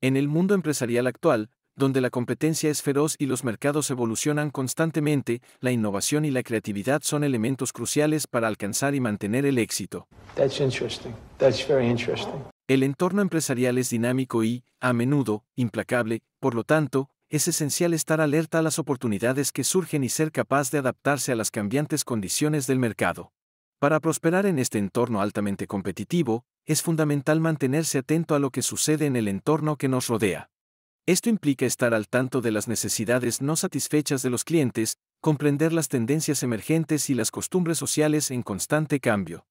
En el mundo empresarial actual, donde la competencia es feroz y los mercados evolucionan constantemente, la innovación y la creatividad son elementos cruciales para alcanzar y mantener el éxito. El entorno empresarial es dinámico y, a menudo, implacable, por lo tanto, es esencial estar alerta a las oportunidades que surgen y ser capaz de adaptarse a las cambiantes condiciones del mercado. Para prosperar en este entorno altamente competitivo, es fundamental mantenerse atento a lo que sucede en el entorno que nos rodea. Esto implica estar al tanto de las necesidades no satisfechas de los clientes, comprender las tendencias emergentes y las costumbres sociales en constante cambio.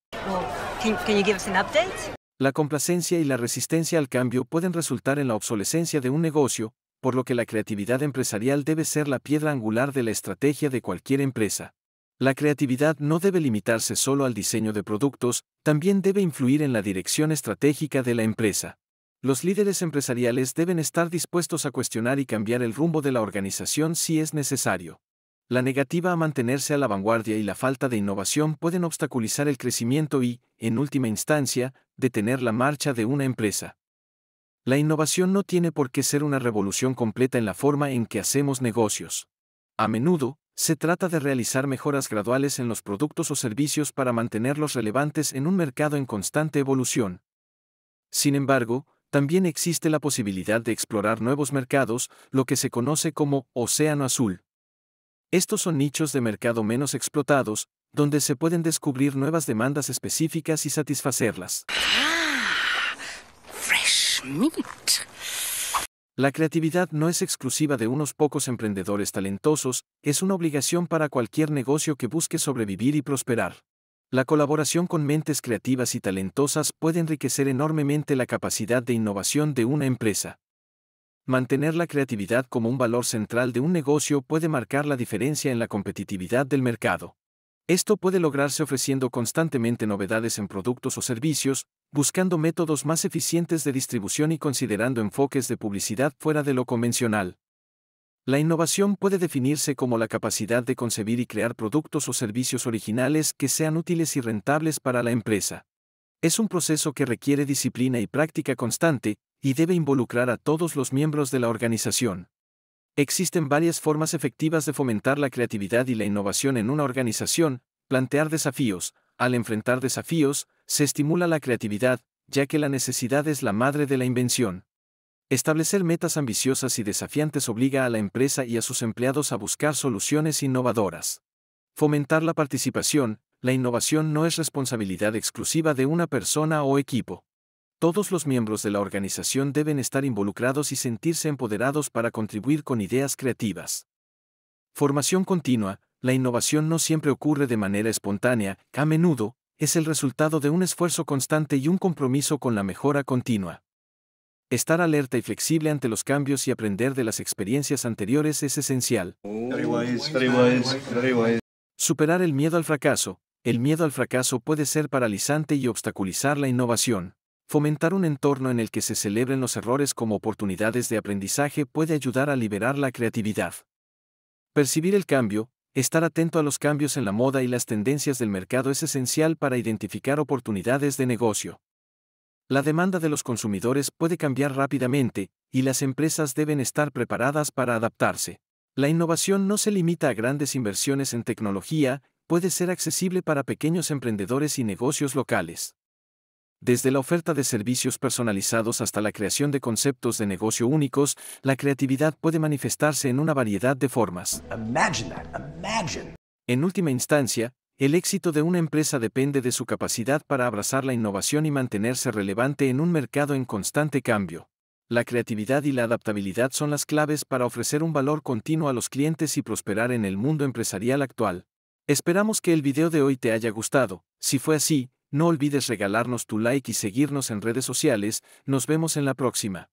La complacencia y la resistencia al cambio pueden resultar en la obsolescencia de un negocio, por lo que la creatividad empresarial debe ser la piedra angular de la estrategia de cualquier empresa. La creatividad no debe limitarse solo al diseño de productos, también debe influir en la dirección estratégica de la empresa. Los líderes empresariales deben estar dispuestos a cuestionar y cambiar el rumbo de la organización si es necesario. La negativa a mantenerse a la vanguardia y la falta de innovación pueden obstaculizar el crecimiento y, en última instancia, detener la marcha de una empresa. La innovación no tiene por qué ser una revolución completa en la forma en que hacemos negocios. A menudo, se trata de realizar mejoras graduales en los productos o servicios para mantenerlos relevantes en un mercado en constante evolución. Sin embargo, también existe la posibilidad de explorar nuevos mercados, lo que se conoce como océano azul. Estos son nichos de mercado menos explotados, donde se pueden descubrir nuevas demandas específicas y satisfacerlas. Ah, fresh meat. La creatividad no es exclusiva de unos pocos emprendedores talentosos, es una obligación para cualquier negocio que busque sobrevivir y prosperar. La colaboración con mentes creativas y talentosas puede enriquecer enormemente la capacidad de innovación de una empresa. Mantener la creatividad como un valor central de un negocio puede marcar la diferencia en la competitividad del mercado. Esto puede lograrse ofreciendo constantemente novedades en productos o servicios, buscando métodos más eficientes de distribución y considerando enfoques de publicidad fuera de lo convencional. La innovación puede definirse como la capacidad de concebir y crear productos o servicios originales que sean útiles y rentables para la empresa. Es un proceso que requiere disciplina y práctica constante, y debe involucrar a todos los miembros de la organización. Existen varias formas efectivas de fomentar la creatividad y la innovación en una organización, plantear desafíos, al enfrentar desafíos, se estimula la creatividad, ya que la necesidad es la madre de la invención. Establecer metas ambiciosas y desafiantes obliga a la empresa y a sus empleados a buscar soluciones innovadoras. Fomentar la participación, la innovación no es responsabilidad exclusiva de una persona o equipo. Todos los miembros de la organización deben estar involucrados y sentirse empoderados para contribuir con ideas creativas. Formación continua, la innovación no siempre ocurre de manera espontánea, a menudo, es el resultado de un esfuerzo constante y un compromiso con la mejora continua. Estar alerta y flexible ante los cambios y aprender de las experiencias anteriores es esencial. Superar el miedo al fracaso. El miedo al fracaso puede ser paralizante y obstaculizar la innovación. Fomentar un entorno en el que se celebren los errores como oportunidades de aprendizaje puede ayudar a liberar la creatividad. Percibir el cambio, estar atento a los cambios en la moda y las tendencias del mercado es esencial para identificar oportunidades de negocio. La demanda de los consumidores puede cambiar rápidamente, y las empresas deben estar preparadas para adaptarse. La innovación no se limita a grandes inversiones en tecnología, puede ser accesible para pequeños emprendedores y negocios locales. Desde la oferta de servicios personalizados hasta la creación de conceptos de negocio únicos, la creatividad puede manifestarse en una variedad de formas. En última instancia, el éxito de una empresa depende de su capacidad para abrazar la innovación y mantenerse relevante en un mercado en constante cambio. La creatividad y la adaptabilidad son las claves para ofrecer un valor continuo a los clientes y prosperar en el mundo empresarial actual. Esperamos que el video de hoy te haya gustado. Si fue así, no olvides regalarnos tu like y seguirnos en redes sociales, nos vemos en la próxima.